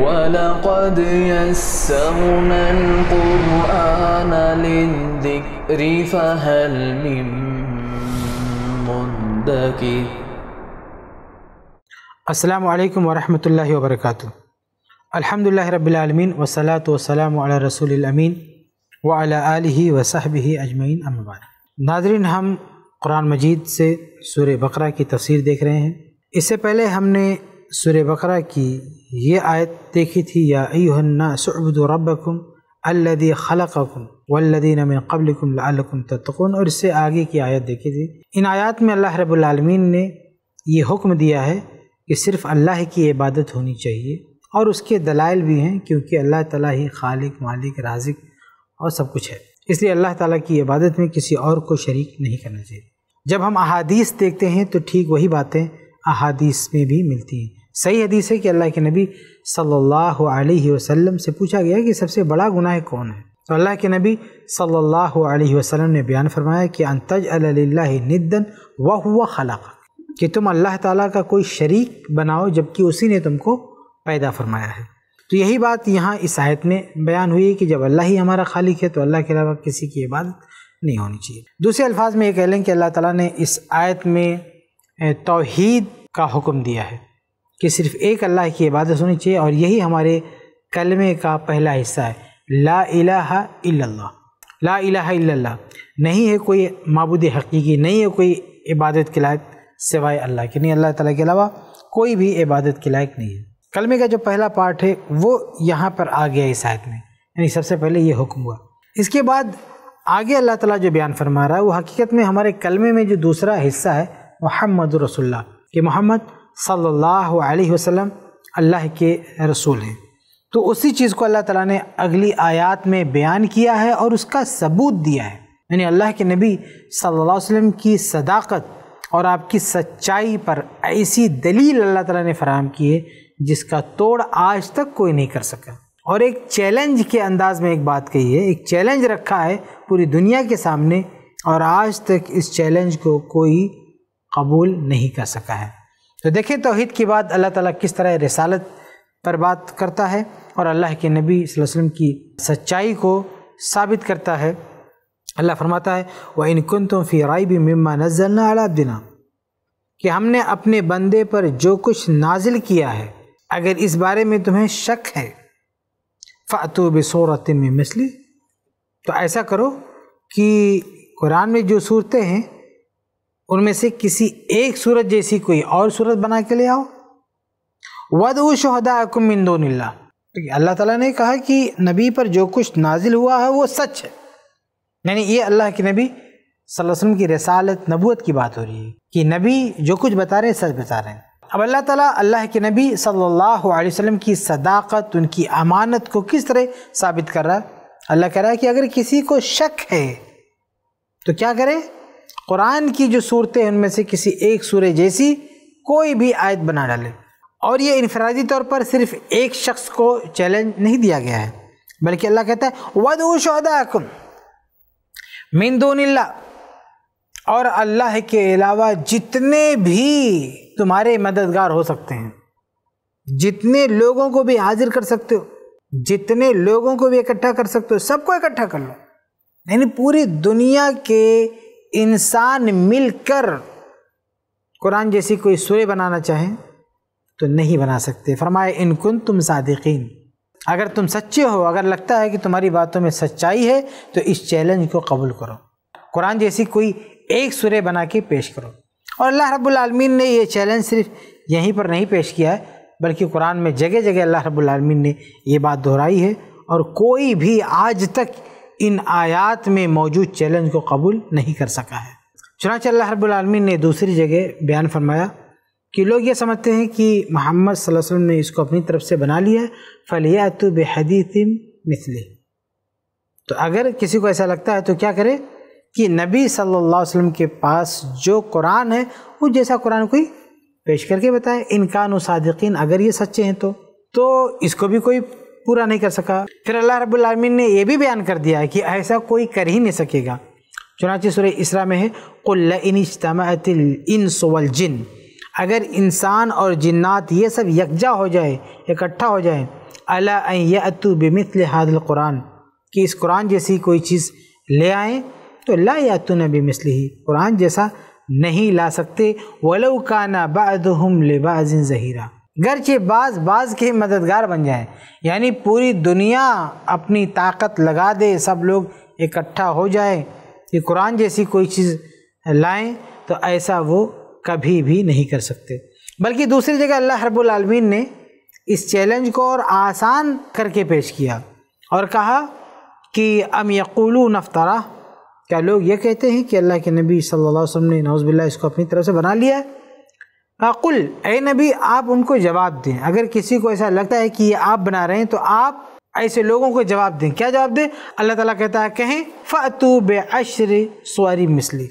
ولقد يسرنا القرآن للذكر فهل من مدكر السلام عليكم ورحمة الله وبركاته الحمد لله رب العالمين والصلاة والسلام على रसूल अमीन वाल वसहब Ajman अम्बाद Nadreen हम कुरान मजीद से सूर बकरा की तफसीर देख रहे हैं इससे पहले हमने सूर बकरा की ये आयत देखी थी या अयुन्ना सब्दरबकुम अल्लदी खलकुम वल्लदीन में कबलकुम लकुम तत्कुन और इससे आगे की आयत देखी थी इन आयत में अल्लाह रबालमीन ने यह हुक्म दिया है कि सिर्फ़ अल्लाह की इबादत होनी चाहिए और उसके दलाइल भी हैं क्योंकि अल्लाह ताला ही खालिक मालिक राजिक और सब कुछ है इसलिए अल्लाह ताला की इबादत में किसी और को शरीक नहीं करना चाहिए जब हम अहादीस देखते हैं तो ठीक वही बातें अहादीस में भी मिलती हैं सही हदीस है कि अल्लाह के नबी सल्लल्लाहु अलैहि वसल्लम से पूछा गया कि सबसे बड़ा गुनाह कौन है तो अल्लाह के नबी सल्लल्लाहु अलैहि वसल्लम ने बयान फरमाया कि अंतज अल्लाह निदन वह हुआ खलाक कि तुम अल्लाह ताला का कोई शरीक बनाओ जबकि उसी ने तुमको पैदा फरमाया है तो यही बात यहाँ इस आयत में बयान हुई है कि जब अल्लाह ही हमारा खालिक है तो अल्लाह के अलावा किसी की इबादत नहीं होनी चाहिए दूसरे अल्फाज में ये कह लें कि अल्लाह ताला ने इस आयत में तोहहीद का हुक्म दिया है कि सिर्फ एक अल्लाह की इबादत होनी चाहिए और यही हमारे कलमे का पहला हिस्सा है ला इलाहा इल्लल्लाह ला इलाहा इल्लल्लाह नहीं है कोई मबूद हकीकी नहीं है कोई इबादत के लायक सिवाय अल्लाह के नहीं अल्लाह ताला के अलावा कोई भी इबादत के लायक नहीं है कलमे का जो पहला पार्ट है वो यहाँ पर आ गया इस आयत में यानी सबसे पहले ये हुक्म हुआ इसके बाद आगे अल्लाह ताला जो बयान फरमा रहा है वो हकीकत में हमारे कलमे में जो दूसरा हिस्सा है मोहम्मद रसुल्ला कि मोहम्मद सल्लल्लाहु अलैहि वसल्लम अल्लाह के रसूल हैं तो उसी चीज़ को अल्लाह ताला ने अगली आयत में बयान किया है और उसका सबूत दिया है यानी अल्लाह के नबी सल्लल्लाहु अलैहि वसल्लम की सदाकत और आपकी सच्चाई पर ऐसी दलील अल्लाह ताला ने फराहम की है जिसका तोड़ आज तक कोई नहीं कर सका और एक चैलेंज के अंदाज़ में एक बात कही है एक चैलेंज रखा है पूरी दुनिया के सामने और आज तक इस चैलेंज को कोई कबूल नहीं कर सका है तो देखें तोहद के बाद अल्लाह ताला किस तरह रसालत पर बात करता है और अल्लाह के नबी वसल्लम की सच्चाई को साबित करता है अल्लाह फरमाता है वह इनकुन तुम राय भी मम्मा नजलना अलादिना कि हमने अपने बंदे पर जो कुछ नाजिल किया है अगर इस बारे में तुम्हें शक है फ़ातु बसूरत में मसली तो ऐसा करो कि कुरान में जो सूरतें हैं उनमें से किसी एक सूरत जैसी कोई और सूरत बना के ले आओ वद उ शहदाकुम तो अल्लाह ताला ने कहा कि नबी पर जो कुछ नाजिल हुआ है वो सच है यानी ये अल्लाह के नबी वसल्लम की रसालत नबूत की बात हो रही है कि नबी जो कुछ बता रहे हैं सच बता रहे हैं अब अल्लाह ताला अल्लाह के नबी सल्लल्लाहु अलैहि वसल्लम की सदाकत उनकी अमानत को किस तरह साबित कर रहा है अल्लाह कह रहा है कि अगर किसी को शक है तो क्या करे कुरान की जो सूरतें उनमें से किसी एक सूर जैसी कोई भी आयत बना डाले और ये इनफरादी तौर पर सिर्फ एक शख्स को चैलेंज नहीं दिया गया है बल्कि अल्लाह कहता है वदू शहदाकुम मिंदूनिल्ला और अल्लाह के अलावा जितने भी तुम्हारे मददगार हो सकते हैं जितने लोगों को भी हाजिर कर सकते हो जितने लोगों को भी इकट्ठा कर सकते हो सबको इकट्ठा कर लो यानी पूरी दुनिया के इंसान मिलकर कुरान जैसी कोई सुरे बनाना चाहे तो नहीं बना सकते फरमाए इनकुन तुम सादिकीन अगर तुम सच्चे हो अगर लगता है कि तुम्हारी बातों में सच्चाई है तो इस चैलेंज को कबूल करो कुरान जैसी कोई एक सुरे बना के पेश करो और अल्लाह रब्बुल ने यह चैलेंज सिर्फ यहीं पर नहीं पेश किया है बल्कि कुरान में जगह जगह अल्लाह रब्बुल ने ये बात दोहराई है और कोई भी आज तक इन आयात में मौजूद चैलेंज को कबूल नहीं कर सका है चुनाच अल्लाह रबालमीन ने दूसरी जगह बयान फरमाया कि लोग ये समझते हैं कि मोहम्मद वसल्लम ने इसको अपनी तरफ से बना लिया फलिया तो बेहदीतिम मिसली तो अगर किसी को ऐसा लगता है तो क्या करे कि नबी सल्लल्लाहु अलैहि वसल्लम के पास जो कुरान है वो जैसा कुरान कोई पेश करके बताए इनकान सदकिन अगर ये सच्चे हैं तो तो इसको भी कोई पूरा नहीं कर सका फिर अल्लाह रबीन ने यह भी बयान कर दिया है कि ऐसा कोई कर ही नहीं सकेगा चुनाची सुर इसरा में है कुल्ल इन सोवल जिन अगर इंसान और जिन्नात ये सब यकजा हो जाए इकट्ठा हो जाए अलातु यतु हादल कुरान कि इस कुरान जैसी कोई चीज़ ले आए तो ला यातु न बिमिसल ही कुरान जैसा नहीं ला सकते वलऊ का ना बाद लेबाजिन जहीरा गरचे बाज बाज के मददगार बन जाए यानी पूरी दुनिया अपनी ताकत लगा दे सब लोग इकट्ठा हो जाए कि कुरान जैसी कोई चीज़ लाएं तो ऐसा वो कभी भी नहीं कर सकते बल्कि दूसरी जगह अल्लाह रब्बुल आलमीन ने इस चैलेंज को और आसान करके पेश किया और कहा कि अम यकुलू नफ्तरा क्या लोग ये कहते हैं कि अल्लाह के नबी सल्लल्लाहु अलैहि वसल्लम ने नौजबिल्ला इसको अपनी तरफ से बना लिया है अकुल ए नबी आप उनको जवाब दें अगर किसी को ऐसा लगता है कि ये आप बना रहे हैं तो आप ऐसे लोगों को जवाब दें क्या जवाब दें अल्लाह ताला कहता है कहें फ़तू अशर सवारी मिसली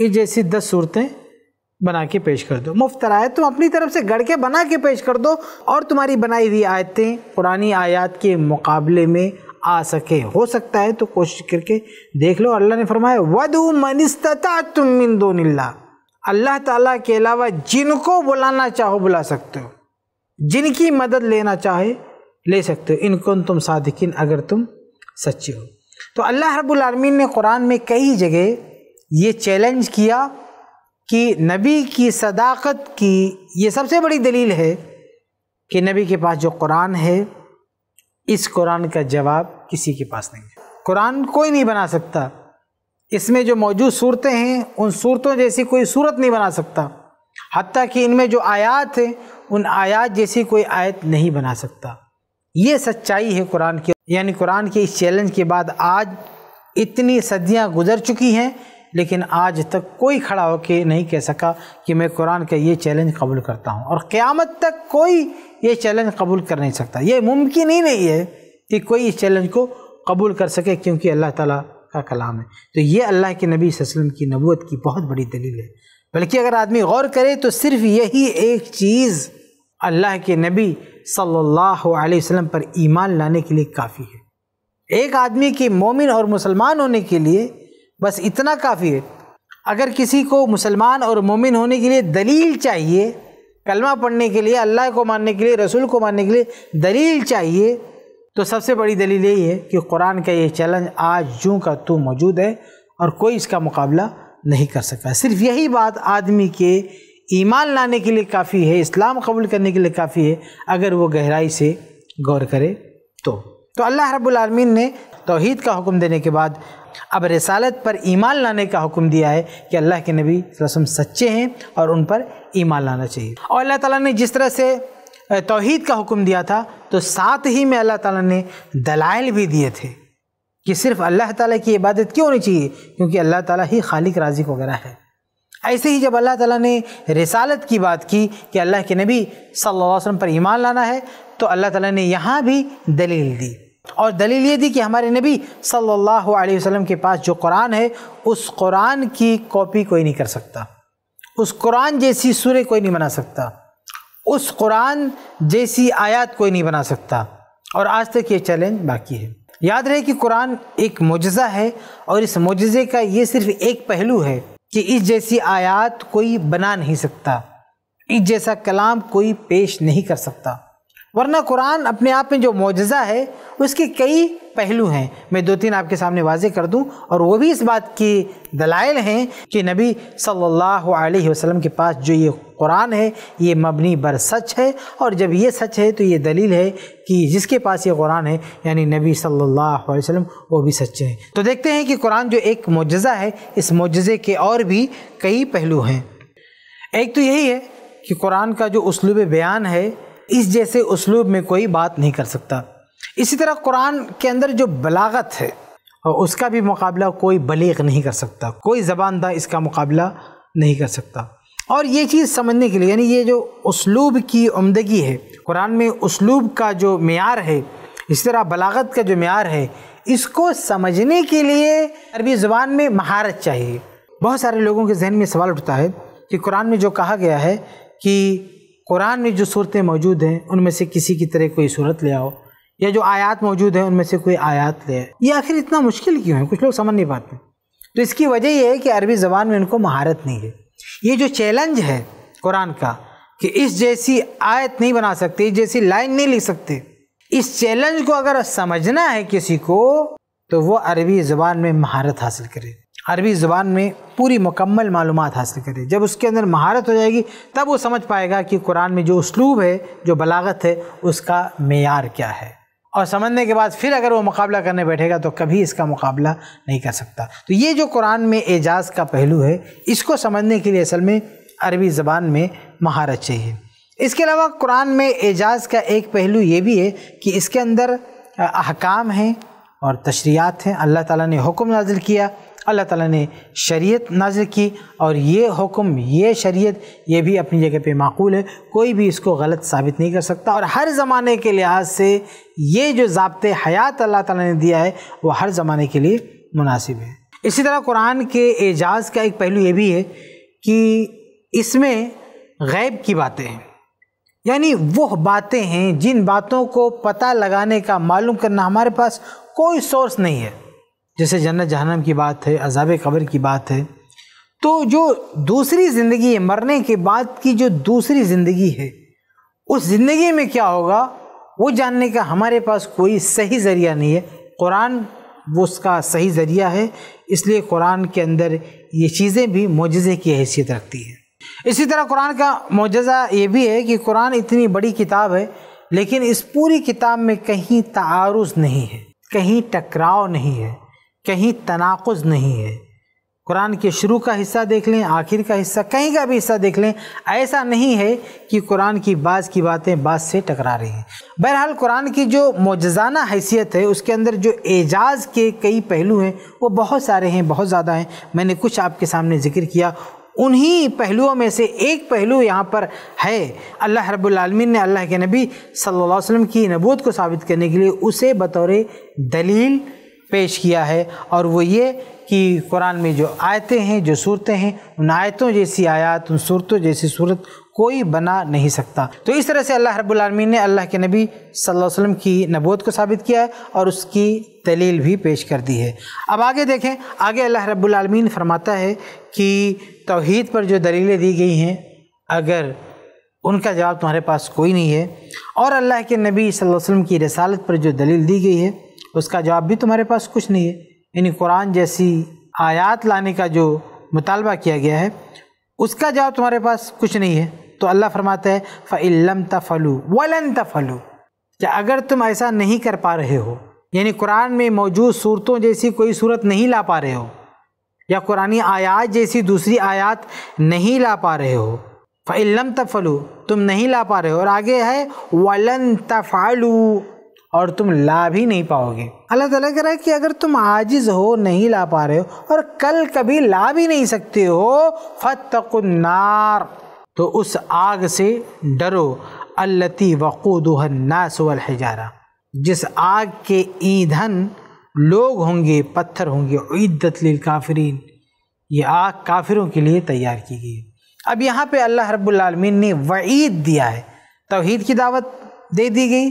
ये जैसी दस सूरतें बना के पेश कर दो मुफ्त आयत तुम अपनी तरफ से गढ़ के बना के पेश कर दो और तुम्हारी बनाई हुई आयतें पुरानी आयत के मुकाबले में आ सके हो सकता है तो कोशिश करके देख लो अल्लाह ने फरमाया वधु मनिस्तता तुम मिन दो अल्लाह ताला के अलावा जिनको बुलाना चाहो बुला सकते हो जिनकी मदद लेना चाहे ले सकते हो इनको तुम सादिकिन अगर तुम सच्चे हो तो अल्लाह रब्लमीन ने कुरान में कई जगह ये चैलेंज किया कि नबी की सदाकत की ये सबसे बड़ी दलील है कि नबी के पास जो कुरान है इस कुरान का जवाब किसी के पास नहीं है कुरान कोई नहीं बना सकता इसमें जो मौजूद सूरतें हैं उन सूरतों जैसी कोई सूरत नहीं बना सकता हती कि इनमें जो आयात हैं उन आयात जैसी कोई आयत नहीं बना सकता ये सच्चाई है कुरान की यानी कुरान के इस चैलेंज के बाद आज इतनी सदियां गुजर चुकी हैं लेकिन आज तक कोई खड़ा होकर नहीं कह सका कि मैं कुरान का ये चैलेंज कबूल करता हूँ और क़्यामत तक कोई ये चैलेंज कबूल कर नहीं सकता ये मुमकिन ही नहीं है कि कोई इस चैलेंज को कबूल कर सके क्योंकि अल्लाह ताला का कलाम है तो ये अल्लाह के नबी वसल्लम की नबूत की बहुत बड़ी दलील है बल्कि अगर आदमी गौर करे तो सिर्फ यही एक चीज़ अल्लाह के नबी सल्लल्लाहु अलैहि वसल्लम पर ईमान लाने के लिए काफ़ी है एक आदमी के मोमिन और मुसलमान होने के लिए बस इतना काफ़ी है अगर किसी को मुसलमान और मोमिन होने के लिए दलील चाहिए कलमा पढ़ने के लिए अल्लाह को मानने के लिए रसूल को मानने के लिए दलील चाहिए तो सबसे बड़ी दलील यही है कि कुरान का ये चैलेंज आज यूँ का तू मौजूद है और कोई इसका मुकाबला नहीं कर सकता सिर्फ यही बात आदमी के ईमान लाने के लिए काफ़ी है इस्लाम कबूल करने के लिए काफ़ी है अगर वो गहराई से गौर करे तो तो अल्लाह रब्बुल रबालमीन ने तोहद का हुक्म देने के बाद अब रसालत पर ईमान लाने का हुक्म दिया है कि अल्लाह के नबी वसम सच्चे हैं और उन पर ईमान लाना चाहिए और अल्लाह ताला ने जिस तरह से तोहहीद का हुक्म दिया था तो साथ ही में अल्लाह ताला ने दलाइल भी दिए थे कि सिर्फ अल्लाह ताला की इबादत क्यों होनी चाहिए क्योंकि अल्लाह ताला ही खालिक राजिक वगैरह है ऐसे ही जब अल्लाह ताला ने रिसालत की बात की कि अल्लाह के नबी सल्लल्लाहु अलैहि वसल्लम पर ईमान लाना है तो अल्लाह ताला ने यहाँ भी दलील दी और दलील ये दी कि हमारे नबी सल्लल्लाहु अलैहि वसल्लम के पास जो कुरान है उस कुरान की कॉपी कोई नहीं कर सकता उस कुरान जैसी सूर्य कोई नहीं बना सकता उस कुरान जैसी आयत कोई नहीं बना सकता और आज तक ये चैलेंज बाकी है याद रहे कि कुरान एक मुजज़ा है और इस मुजज़े का ये सिर्फ एक पहलू है कि इस जैसी आयत कोई बना नहीं सकता इस जैसा कलाम कोई पेश नहीं कर सकता वरना कुरान अपने आप में जो मुजज़ा है उसके कई पहलू हैं मैं दो तीन आपके सामने वाजे कर दूं और वो भी इस बात की दलाइल हैं कि नबी सल्लल्लाहु अलैहि वसल्लम के पास जो ये कुरान है ये मबनी बर सच है और जब ये सच है तो ये दलील है कि जिसके पास ये कुरान है यानी नबी सल्लल्लाहु अलैहि वसल्लम वो भी सच्चे हैं तो देखते हैं कि कुरान जो एक मुजज़ा है इस मुजज़े के और भी कई पहलू हैं एक तो यही है कि कुरान का जो उसलूब बयान है इस जैसे उसलूब में कोई बात नहीं कर सकता इसी तरह कुरान के अंदर जो बलागत है और उसका भी मुकाबला कोई बलीग नहीं कर सकता कोई ज़बानदा इसका मुकाबला नहीं कर सकता और ये चीज़ समझने के लिए यानी ये जो उसलूब की उमदगी है कुरान में उसलूब का जो मैार है इस तरह बलागत का जो मैार है इसको समझने के लिए अरबी ज़ुबान में महारत चाहिए बहुत सारे लोगों के जहन में सवाल उठता है कि कुरान में जो कहा गया है कि कुरान में जो सूरतें मौजूद हैं उनमें से किसी की तरह कोई सूरत ले आओ या जो आयात मौजूद हैं उनमें से कोई आयात ले आए ये आखिर इतना मुश्किल क्यों है कुछ लोग समझ नहीं पाते तो इसकी वजह यह है कि अरबी ज़बान में उनको महारत नहीं है ये जो चैलेंज है कुरान का कि इस जैसी आयत नहीं बना सकते इस जैसी लाइन नहीं लिख सकते इस चैलेंज को अगर समझना है किसी को तो वो अरबी ज़बान में महारत हासिल करे अरबी ज़बान में पूरी मुकम्मल मालूम हासिल करे जब उसके अंदर महारत हो जाएगी तब वो समझ पाएगा कि कुरान में जो उसलूब है जो बलागत है उसका मैार क्या है और समझने के बाद फिर अगर वो मुकाबला करने बैठेगा तो कभी इसका मुकाबला नहीं कर सकता तो ये जो कुरान में एजाज़ का पहलू है इसको समझने के लिए असल में अरबी ज़बान में महारत चाहिए इसके अलावा कुरान में एजाज़ का एक पहलू ये भी है कि इसके अंदर अहकाम हैं और तशरियात हैं अल्लाह ताला ने हुक्म नाजिल किया अल्लाह ताला ने शरीयत नाजिल की और ये हुक्म ये शरीयत ये भी अपनी जगह पे माकूल है कोई भी इसको गलत साबित नहीं कर सकता और हर ज़माने के लिहाज से ये जो जबते हयात अल्लाह ताला ने दिया है वो हर ज़माने के लिए मुनासिब है इसी तरह कुरान के एजाज़ का एक पहलू ये भी है कि इसमें गैब की बातें हैं यानी वह बातें हैं जिन बातों को पता लगाने का मालूम करना हमारे पास कोई सोर्स नहीं है जैसे जन्नत जहनम की बात है अजाब कब्र की बात है तो जो दूसरी ज़िंदगी है मरने के बाद की जो दूसरी ज़िंदगी है उस ज़िंदगी में क्या होगा वो जानने का हमारे पास कोई सही ज़रिया नहीं है कुरान वो उसका सही ज़रिया है इसलिए कुरान के अंदर ये चीज़ें भी मोजे की हैसियत रखती हैं इसी तरह कुरान का मुजज़ा ये भी है कि कुरान इतनी बड़ी किताब है लेकिन इस पूरी किताब में कहीं तारुज़ नहीं है कहीं टकराव नहीं है कहीं तनाकुज़ नहीं है कुरान के शुरू का हिस्सा देख लें आखिर का हिस्सा कहीं का भी हिस्सा देख लें ऐसा नहीं है कि कुरान की बाज़ की बातें बाज से टकरा रही हैं बहरहाल कुरान की जो मोजाना हैसियत है उसके अंदर जो एजाज़ के कई पहलू हैं वो बहुत सारे हैं बहुत ज़्यादा हैं मैंने कुछ आपके सामने ज़िक्र किया उन्हीं पहलुओं में से एक पहलू यहाँ पर है अल्लाह रब्लमीन ने अल्लाह के नबी सल्लल्लाहु अलैहि वसल्लम की नबूत को साबित करने के लिए उसे बतौर दलील पेश किया है और वो ये कि कुरान में जो आयतें हैं जो सूरतें हैं उन आयतों जैसी आयात उन सूरतों जैसी सूरत कोई बना नहीं सकता तो इस तरह से अल्लाह रब्लमी ने अल्लाह के नबी सल्लल्लाहु अलैहि वसल्लम की नबूत को साबित किया है और उसकी दलील भी पेश कर दी है अब आगे देखें आगे अल्लाह रब्लमीन फरमाता है कि तोहद पर जो दलीलें दी गई हैं अगर उनका जवाब तुम्हारे पास कोई नहीं है और अल्लाह के नबी सल्लल्लाहु अलैहि वसल्लम की रसालत पर जो दलील दी गई है उसका जवाब भी तुम्हारे पास कुछ नहीं है यानी कुरान जैसी आयात लाने का जो मुतालबा किया गया है उसका जवाब तुम्हारे पास कुछ नहीं है तो अल्लाह फरमाते हैं फ़िल्म तफलू वलन तफलू या अगर तुम ऐसा नहीं कर पा रहे हो यानी कुरान में मौजूद सूरतों जैसी कोई सूरत नहीं ला पा रहे हो या कुरानी आयात जैसी दूसरी आयात नहीं ला पा रहे हो फ़िल्म तफलू तुम नहीं ला पा रहे हो और आगे है वलन तफालू और तुम ला भी नहीं पाओगे अल्लाह तला कह रहा है कि अगर तुम आजिज़ हो नहीं ला पा रहे हो और कल कभी ला भी नहीं सकते हो फतकुन्नार तो उस आग से डरो अल्लती वल वलहजारा जिस आग के ईंधन लोग होंगे पत्थर होंगे ईदत काफरीन ये आग काफिरों के लिए तैयार की गई अब यहाँ पे अल्लाह रब्लमीन ने वईद दिया है तोहहीद की दावत दे दी गई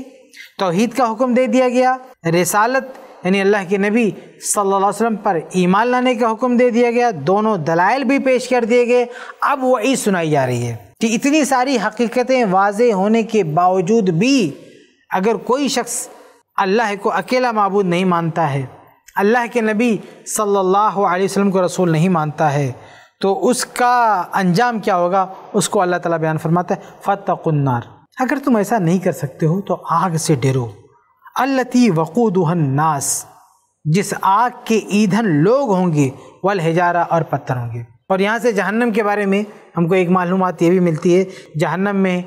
तोहहीद का हुक्म दे दिया गया रिसालत यानी अल्लाह के नबी सल्लल्लाहु अलैहि वसल्लम पर ईमान लाने का हुक्म दे दिया गया दोनों दलाइल भी पेश कर दिए गए अब वही सुनाई जा रही है कि इतनी सारी हकीकतें वाज होने के बावजूद भी अगर कोई शख्स अल्लाह को अकेला मबूद नहीं मानता है अल्लाह के नबी सल्लल्लाहु अलैहि वसल्लम को रसूल नहीं मानता है तो उसका अंजाम क्या होगा उसको अल्लाह ताला बयान फरमाता है फ़तकुन्नार अगर तुम ऐसा नहीं कर सकते हो तो आग से डरो अल्लती नास जिस आग के ईंधन लोग होंगे वल हजारा और पत्थर होंगे और यहाँ से जहन्नम के बारे में हमको एक मालूम ये भी मिलती है जहन्नम में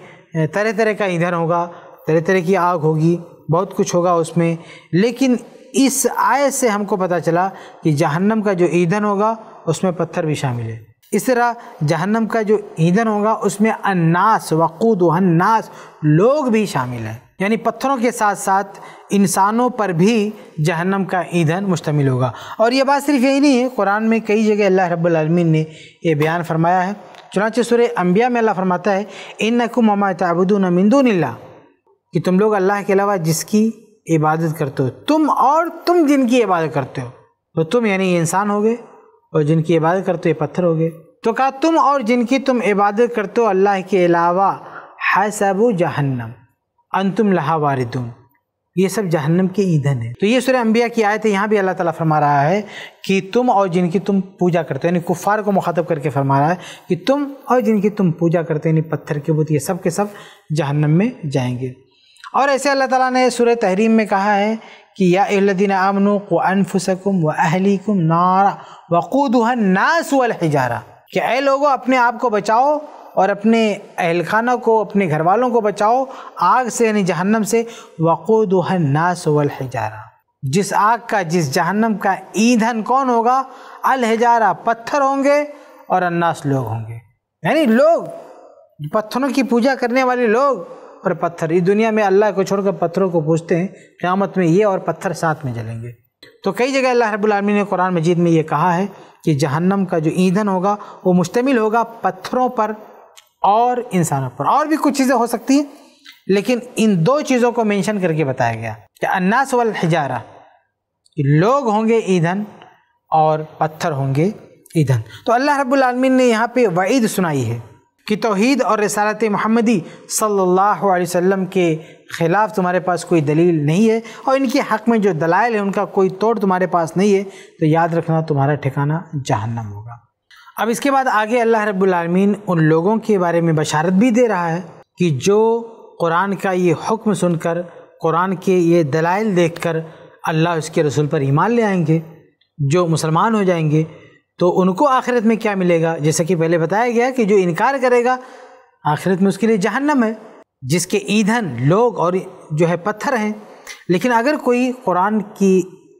तरह तरह का ईंधन होगा तरह तरह की आग होगी बहुत कुछ होगा उसमें लेकिन इस आय से हमको पता चला कि जहन्नम का जो ईंधन होगा उसमें पत्थर भी शामिल है इस तरह जहन्नम का जो ईंधन होगा उसमें अन्नास वक़ूदहन्नास लोग भी शामिल हैं यानी पत्थरों के साथ साथ इंसानों पर भी जहन्नम का ईंधन मुश्तमिल होगा और ये बात सिर्फ यही नहीं है कुरान में कई जगह अल्लाह रब्लमीन ने यह बयान फरमाया है चुनाचे सुर अम्बिया में अल्लाह फरमाता है इन नकुम अमा ताबुदून कि तुम लोग अल्लाह के अलावा जिसकी इबादत करते हो तुम और तुम जिनकी इबादत करते हो तो तुम यानी इंसान हो गए और जिनकी इबादत करते हो ये पत्थर हो गए तो कहा तुम और जिनकी तुम इबादत करते हो अल्लाह के अलावा है सबू जहन्नम अंतुम लहा वारिदुन ये सब जहन्नम के ईंधन है तो ये सूर्य अम्बिया की आयत है यहाँ भी अल्लाह ताला फरमा रहा है कि तुम और जिनकी तुम पूजा करते हो यानी कुफ़ार को मुखातब करके फरमा रहा है कि तुम और जिनकी तुम पूजा करते हो यानी पत्थर के बुत ये सब के सब जहन्नम में जाएंगे और ऐसे अल्लाह ताला ने सूर्य तहरीम में कहा है कि या अल्लदीन आमनु को अनफुसकुम व अहलीकुम नारा वक़ूदहन नास वल हिजारा कि अ लोगो अपने आप को बचाओ और अपने अहल खाना को अपने घर वालों को बचाओ आग से यानी जहन्नम से वल वलहजारा जिस आग का जिस जहन्नम का ईंधन कौन होगा अलहजारा पत्थर होंगे और अन्नास लोग होंगे यानी लोग पत्थरों की पूजा करने वाले लोग और पत्थर इस दुनिया में अल्लाह को छोड़कर पत्थरों को पूछते हैं क़्यामत में ये और पत्थर साथ में जलेंगे तो कई जगह अल्लाह रबालमी ने कुरान मजीद में ये कहा है कि जहन्नम का जो ईंधन होगा वो मुश्तमिल होगा पत्थरों पर और इंसानों पर और भी कुछ चीज़ें हो सकती हैं लेकिन इन दो चीज़ों को मेंशन करके बताया गया कि अन्नास वल हिजारा लोग होंगे ईंधन और पत्थर होंगे ईंधन तो अल्लाह रब्बुल ने यहाँ पे वईद सुनाई है कि तोहद और रसालत महमदी सल्लल्लाहु अलैहि वसल्लम के ख़िलाफ़ तुम्हारे पास कोई दलील नहीं है और इनके हक़ में जो दलाइल है उनका कोई तोड़ तुम्हारे पास नहीं है तो याद रखना तुम्हारा ठिकाना जहन्नम होगा अब इसके बाद आगे अल्लाह रब्बुलमीन उन लोगों के बारे में बशारत भी दे रहा है कि जो कुरान का ये हुक्म सुनकर कुरान के ये दलाइल देख कर अल्लाह उसके रसूल पर ईमान ले आएंगे जो मुसलमान हो जाएंगे तो उनको आखिरत में क्या मिलेगा जैसा कि पहले बताया गया कि जो इनकार करेगा आखिरत में उसके लिए जहन्नम है जिसके ईंधन लोग और जो है पत्थर हैं लेकिन अगर कोई कुरान की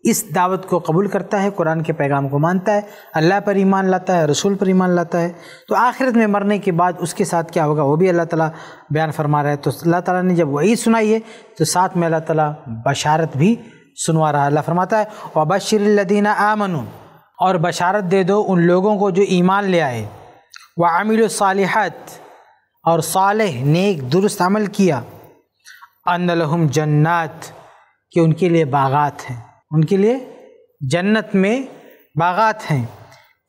इस दावत को कबूल करता है कुरान के पैगाम को मानता है अल्लाह पर ईमान लाता है रसूल पर ईमान लाता है तो आखिरत में मरने के बाद उसके साथ क्या होगा वो भी अल्लाह ताला बयान फरमा रहा है तो अल्लाह ताला ने जब वही सुनाई है तो साथ में अल्लाह ताला बशारत भी सुनवा रहा है अल्लाह फरमाता है वबशरदीना आमनु और बशारत दे दो उन लोगों को जो ईमान ले आए व आमिल और साल नेक दुरुस्त अमल किया अनलहम जन्नात कि उनके लिए बागात हैं उनके लिए जन्नत में बागात हैं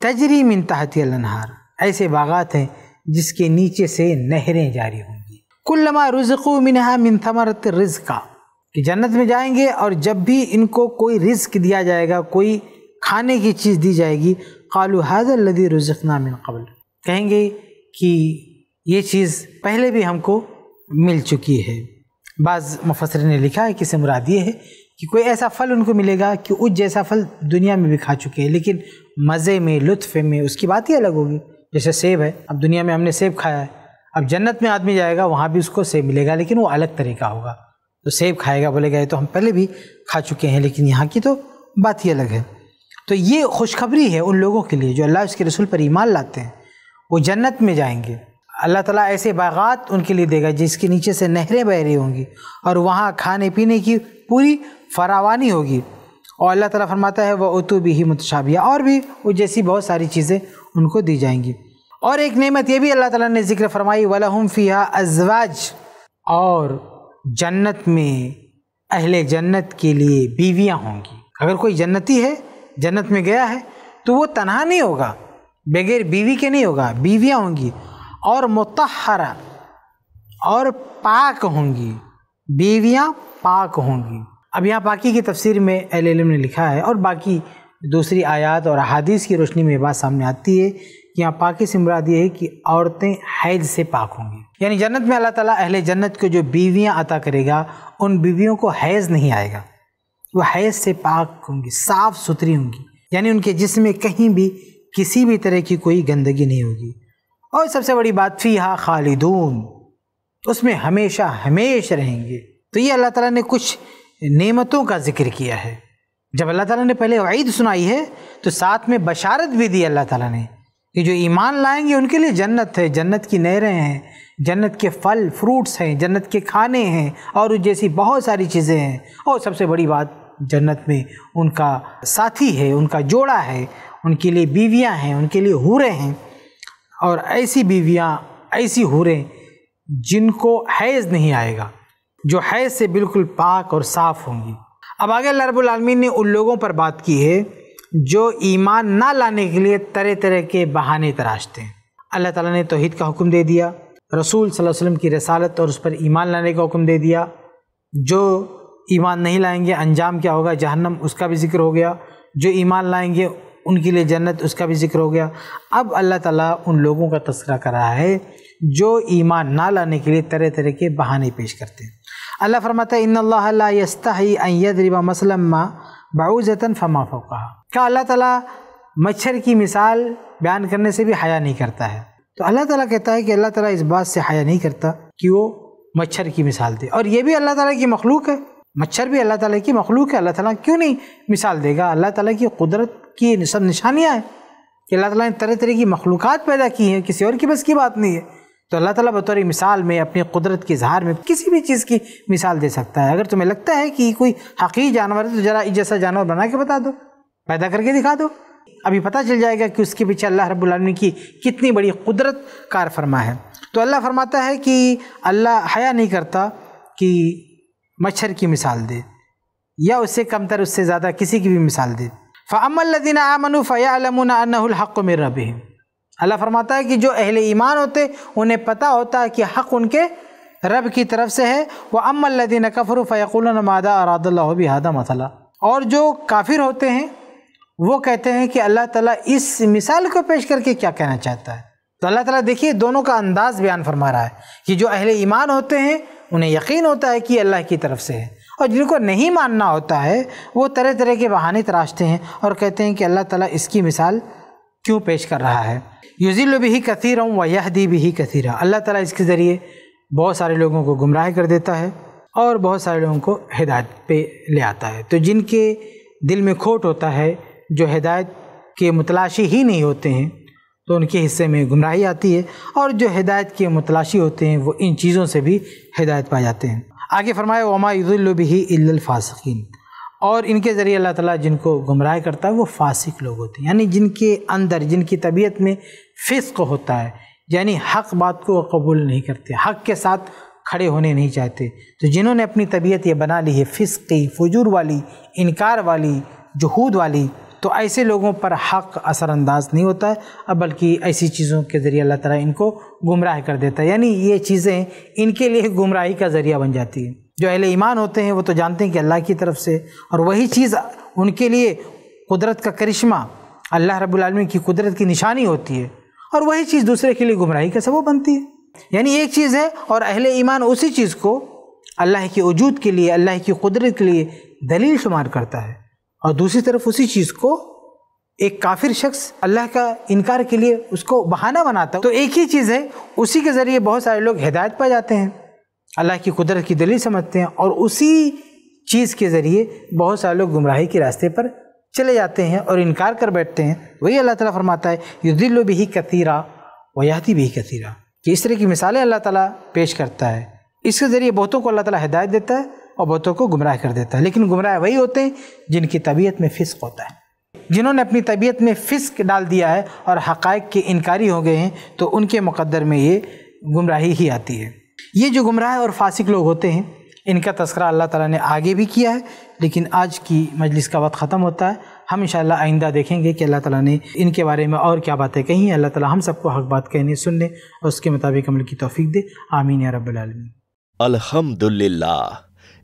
तजरी मिन तहती अनहार ऐसे बागात हैं जिसके नीचे से नहरें जारी होंगी कुल्लमा रुजकू मिनहा मिन थमरत रिजका कि जन्नत में जाएंगे और जब भी इनको कोई रिज्क दिया जाएगा कोई खाने की चीज़ दी जाएगी कालू हाजर लदी रुजकना मिन कबल कहेंगे कि ये चीज़ पहले भी हमको मिल चुकी है बाज़ मुफसर ने लिखा है कि से मुराद ये है कि कोई ऐसा फल उनको मिलेगा कि उस जैसा फल दुनिया में भी खा चुके हैं लेकिन मज़े में लुत्फ़ में उसकी बात ही अलग होगी जैसे सेब है अब दुनिया में हमने सेब खाया है अब जन्नत में आदमी जाएगा वहाँ भी उसको सेब मिलेगा लेकिन वो अलग तरीका होगा तो सेब खाएगा बोलेगा ये तो हम पहले भी खा चुके हैं लेकिन यहाँ की तो बात ही अलग है तो ये खुशखबरी है उन लोगों के लिए जो अल्लाह उसके रसूल पर ईमान लाते हैं वो जन्नत में जाएंगे अल्लाह ताला ऐसे बागात उनके लिए देगा जिसके नीचे से नहरें बह रही होंगी और वहाँ खाने पीने की पूरी फरावानी होगी और अल्लाह ताला फरमाता है वह उतु भी ही मुतशाबिया और भी वो जैसी बहुत सारी चीज़ें उनको दी जाएंगी और एक नेमत ये भी अल्लाह ताला ने जिक्र फरमाई वलहम फ़िया अजवाज और जन्नत में अहले जन्नत के लिए बीवियाँ होंगी अगर कोई जन्नती है जन्नत में गया है तो वो तनहा नहीं होगा बगैर बीवी के नहीं होगा बीवियाँ होंगी और मतहरा और पाक होंगी बीवियाँ पाक होंगी अब यहाँ पाकि की तफसीर में एल ने लिखा है और बाकी दूसरी आयात और अहादीस की रोशनी में बात सामने आती है कि यहाँ पाकि से मुराद ये है कि औरतें हैज से पाक होंगी यानी जन्नत में अल्लाह ताला अहले जन्नत को जो बीवियाँ अता करेगा उन बीवियों को हैज़ नहीं आएगा वो हैज से पाक होंगी साफ़ सुथरी होंगी यानी उनके जिसम में कहीं भी किसी भी तरह की कोई गंदगी नहीं होगी और सबसे बड़ी बात फी हा खालिदून उसमें हमेशा हमेश रहेंगे तो ये अल्लाह ताला ने कुछ नेमतों का जिक्र किया है जब अल्लाह ताला ने पहले वईद सुनाई है तो साथ में बशारत भी दी अल्लाह ताला ने कि जो ईमान लाएंगे उनके लिए जन्नत है जन्नत की नहरें हैं जन्नत के फल फ्रूट्स हैं जन्नत के खाने हैं और जैसी बहुत सारी चीज़ें हैं और सबसे बड़ी बात जन्नत में उनका साथी है उनका जोड़ा है उनके लिए बीवियाँ हैं उनके लिए हूरें हैं और ऐसी बीवियाँ ऐसी हुरें जिनको हैज़ नहीं आएगा जो हैज़ से बिल्कुल पाक और साफ़ होंगी अब आगे लरबालमीन ने उन लोगों पर बात की है जो ईमान ना लाने के लिए तरह तरह के बहाने तराशते हैं अल्लाह ताला ने तोहद का हुक्म दे दिया रसूल सल्लल्लाहु अलैहि वसल्लम की रसालत और उस पर ईमान लाने का हुक्म दे दिया जो ईमान नहीं लाएंगे अंजाम क्या होगा जहन्नम उसका भी जिक्र हो गया जो ईमान लाएंगे उनके लिए जन्नत उसका भी जिक्र हो गया अब अल्लाह ताला उन लोगों का तस्करा कर रहा है जो ईमान ना लाने के लिए तरह तरह के बहाने पेश करते हैं अल्लाह फरमाता है इन यस्तरीबा मसलम्मा बाऊजतन फमा फ़ोका क्या अल्लाह ताला मच्छर की मिसाल बयान करने से भी हया नहीं करता है तो अल्लाह ताला कहता है कि अल्लाह ताला इस बात से हया नहीं करता कि वो मच्छर की मिसाल दे और ये भी अल्लाह ताला की मखलूक है मच्छर भी अल्लाह ताला की मखलूक है अल्लाह ताला क्यों नहीं मिसाल देगा अल्लाह ताला की कुदरत की सब निशानियाँ हैं कि अल्लाह ताला ने तरह तरह की मखलूक पैदा की हैं किसी और की बस की बात नहीं है तो अल्लाह ताला बतौर मिसाल में अपनी कुदरत के इजहार में किसी भी चीज़ की मिसाल दे सकता है अगर तुम्हें लगता है कि कोई हकी जानवर है तो ज़रा जैसा जानवर बना के बता दो पैदा करके दिखा दो अभी पता चल जाएगा कि उसके पीछे अल्लाह रब्लम की कितनी बड़ी कुदरत कार फरमा है तो अल्लाह फरमाता है कि अल्लाह हया नहीं करता कि मच्छर की मिसाल दे या उससे कमतर उससे ज़्यादा किसी की भी मिसाल दे फ़ामदिन आमनु फ़यामन अनहक़ मिर रबी अल्लाह फरमाता है कि जो अहले ईमान होते उन्हें पता होता है कि हक़ उनके रब की तरफ से है वह अमदिन कफर फ़ैकुल मादा अरादल्लाबी हादा मसल और जो काफिर होते हैं वो कहते हैं कि अल्लाह ताली इस मिसाल को पेश करके क्या कहना चाहता है तो अल्लाह ताली देखिए दोनों का अंदाज़ बयान फरमा रहा है कि जो अहले ईमान होते हैं उन्हें यकीन होता है कि अल्लाह की तरफ से है और जिनको नहीं मानना होता है वो तरह तरह के बहाने तराशते हैं और कहते हैं कि अल्लाह ताला इसकी मिसाल क्यों पेश कर रहा है युजिल भी कसीर व यहदी भी ही कसीरा अल्लाह ताला इसके ज़रिए बहुत सारे लोगों को गुमराह कर देता है और बहुत सारे लोगों को हिदायत पे ले आता है तो जिनके दिल में खोट होता है जो हिदायत के मुतलाशी ही नहीं होते हैं तो उनके हिस्से में गुमराही आती है और जो हिदायत के मुतलाशी होते हैं वो इन चीज़ों से भी हिदायत पा जाते हैं आगे फरमाया वमा युद्लबी इल्लफ़ासकिन और इनके ज़रिए अल्लाह ताला जिनको गुमराह करता है वो फासिक लोग होते हैं यानी जिनके अंदर जिनकी तबीयत में फ़िस्क होता है यानी हक बात को कबूल नहीं करते हक के साथ खड़े होने नहीं चाहते तो जिन्होंने अपनी तबीयत ये बना ली है फ़िस्क की फजूर वाली इनकार वाली जहूद वाली तो ऐसे लोगों पर हक असरानंदाज नहीं होता है अब बल्कि ऐसी चीज़ों के ज़रिए अल्लाह ताला इनको गुमराह कर देता है यानी ये चीज़ें इनके लिए गुमराही का ज़रिया बन जाती है जो अहले ईमान होते हैं वो तो जानते हैं कि अल्लाह की तरफ से और वही चीज़ उनके लिए कुदरत का करिश्मा अल्लाह रब्लम की कुदरत की निशानी होती है और वही चीज़ दूसरे के लिए गुमराही का सबब बनती है यानी एक चीज़ है और अहिल ईमान उसी चीज़ को अल्लाह के वजूद के लिए अल्लाह की कुदरत के लिए दलील शुमार करता है और दूसरी तरफ उसी चीज़ को एक काफिर शख्स अल्लाह का इनकार के लिए उसको बहाना बनाता तो एक ही चीज़ है उसी के ज़रिए बहुत सारे लोग हिदायत पा जाते हैं अल्लाह की कुदरत की दलील समझते हैं और उसी चीज़ के ज़रिए बहुत सारे लोग गुमराही के रास्ते पर चले जाते हैं और इनकार कर बैठते हैं वही अल्लाह ताला फरमाता है युद्दिल्लो भी कतीरा वयाती भी कतीरा कि इस तरह की मिसालें अल्लाह ताला पेश करता है इसके ज़रिए बहुतों को अल्लाह ताला हिदायत देता है और बहुतों को गुमराह कर देता है लेकिन गुमराह वही होते हैं जिनकी तबीयत में फ़िस्क होता है जिन्होंने अपनी तबीयत में फ़िस्क डाल दिया है और हक़ के इनकारी हो गए हैं तो उनके मुकदर में ये गुमराही ही आती है ये जो गुमराह और फासिक लोग होते हैं इनका तस्करा अल्लाह ताला ने आगे भी किया है लेकिन आज की मजलिस का वक्त ख़त्म होता है हम इन आइंदा देखेंगे कि अल्लाह ताला ने इनके बारे में और क्या बातें कही हैं अल्लाह ताला हम सबको हक बात कहने सुनने और उसके मुताबिक अमल की तोफ़ी दे आमीन या रबालमीन